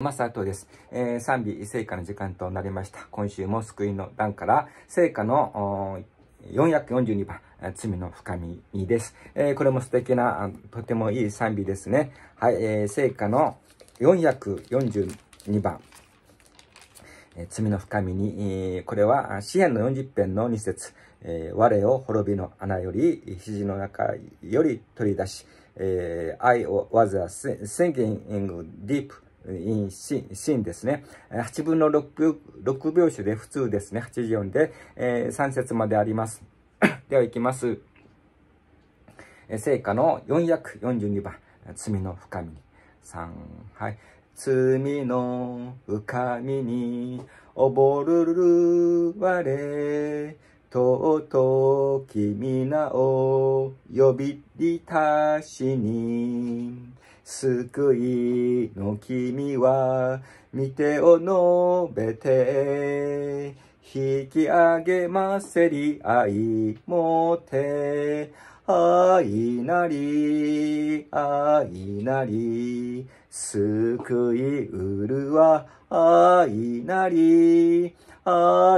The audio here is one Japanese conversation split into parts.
マサトです。えー、賛美聖火の時間となりました。今週も救いの段から聖火の442番、罪の深みです、えー、これも素敵な、とてもいい賛美ですね。はい、えー、聖火の442番、え罪の深みに、えこれは詩篇の40編の2節、え我を滅びの穴より、肘の中より取り出し、えー、I was 宣 singing deep いシーンですね。8分の 6, 6秒種で普通ですね。84で、えー、3節まであります。では行きます。聖歌の442番。罪の深みに。3、はい。罪の深みに、おぼるるわれ。とうとう君名を呼び出しに。救いの君は、見てを述べて、引き上げませり愛もて、愛なり、愛なり、救いうるは愛なり、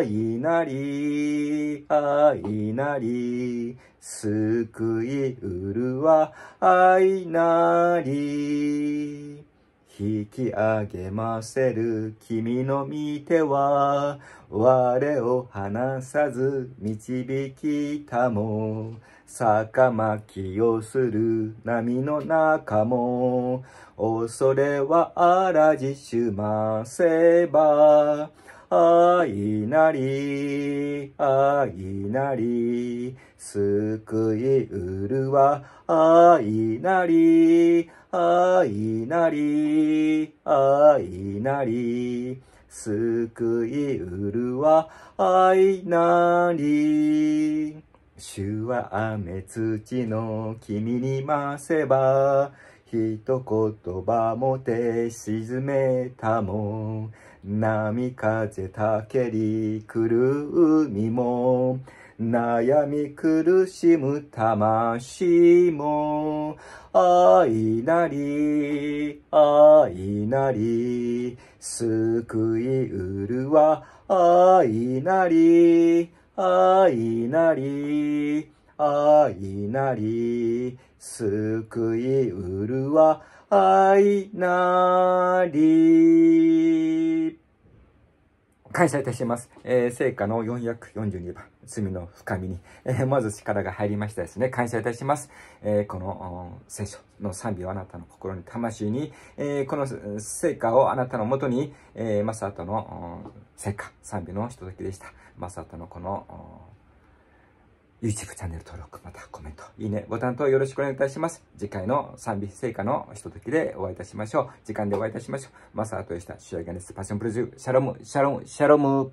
いなり、いなり、救いうるはいなり。引き上げませる君の見ては、我を離さず導きたも、逆巻きをする波の中も、恐れはあらじしませば、いなり、いなり、救いうるはいなり、いなり、いなり、救いうるはいなり。主は雨土の君に増せば、一言葉もて沈めたもん。波風たけりくる海も悩み苦しむ魂も愛なり愛なり救いうるは愛なり愛なり愛なり救いうるは愛なり。感謝いたします。えー、聖歌の442番、罪の深みに、えー、まず力が入りましたですね。感謝いたします。えー、この聖書の賛美をあなたの心に、魂に、えー、この聖歌をあなたのもとに、えー、マサトの聖歌、賛美のひとときでした。マサトのこの、YouTube チャンネル登録、またコメント、いいね、ボタンとよろしくお願いいたします。次回の賛美成果のひとときでお会いいたしましょう。時間でお会いいたしましょう。マサーとした仕上ガです。パッションプロデュー、シャロム、シャロム、シャロム。